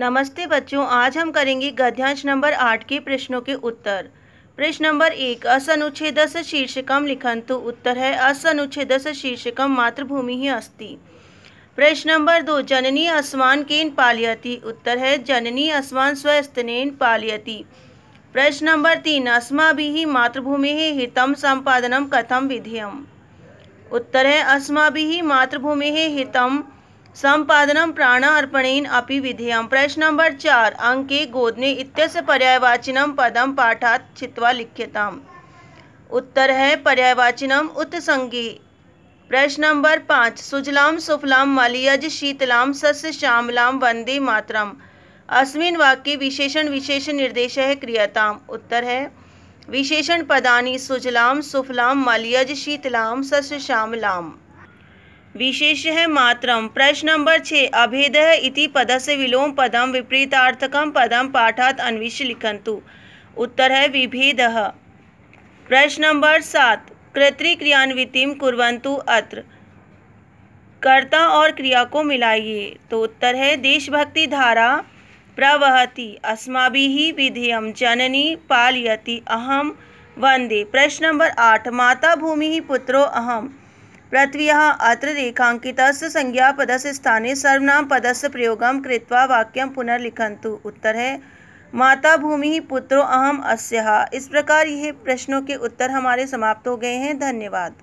नमस्ते बच्चों आज हम करेंगे गद्यांश नंबर आठ के प्रश्नों के उत्तर प्रश्न नंबर एक अनुच्छेद शीर्षकम लिखंतु उत्तर है अनुच्छेद शीर्षकम मातृभूमि ही अस्ति प्रश्न नंबर दो जननी आसमान केन पालयति उत्तर है जननी आसमान स्वस्तनेन पालयति प्रश्न नंबर तीन भी मातृभूमि हितम संपादनम कथम विधेयम उत्तर है भी मातृभूमि हितम संपादन प्राण अर्पणेन अपि विधेय प्रश्न नंबर चार अंके गोदने इत्यस्य पर्यायवाचिनं पदम पाठात् चित्वा लिख्यताम् उत्तर है पर्यायवाचिनम उत्संगी प्रश्न नंबर पाँच सुजलाम सुफलाम मलियज शीतलाम सस्य श्यामलाम वंदे मातरम अस्मिन् वाक्ये विशेषण विशेष निर्देश क्रियताम उत्तर है विशेषण पदानी सुजलाम सुफलाम मलियज शीतलाम सस्य श्यामलाम है मात्र प्रश्न नंबर छः अभेद इति से विलोम पदम विपरीतार्थकं पदम पाठात अन्विष्य लिखन्तु उत्तर है विभेद प्रश्न नंबर सात कृत्रिक्रियान्वितिं कुरंतु अत्र कर्ता और क्रिया को मिलाइए तो उत्तर है देशभक्ति धारा प्रवहति अस्माभि विधेयम जननी पालयति अहम वंदे प्रश्न नंबर आठ माता भूमि पुत्रो अहम पृथ्वी अत्र रेखाङ्कितस्य संज्ञापदस्य स्थाने सर्वनामपदस्य प्रयोगं कृत्वा वाक्यम पुनर्लिखंतु उत्तर है माता भूमि पुत्रो अहम अस्या इस प्रकार यह प्रश्नों के उत्तर हमारे समाप्त हो गए हैं धन्यवाद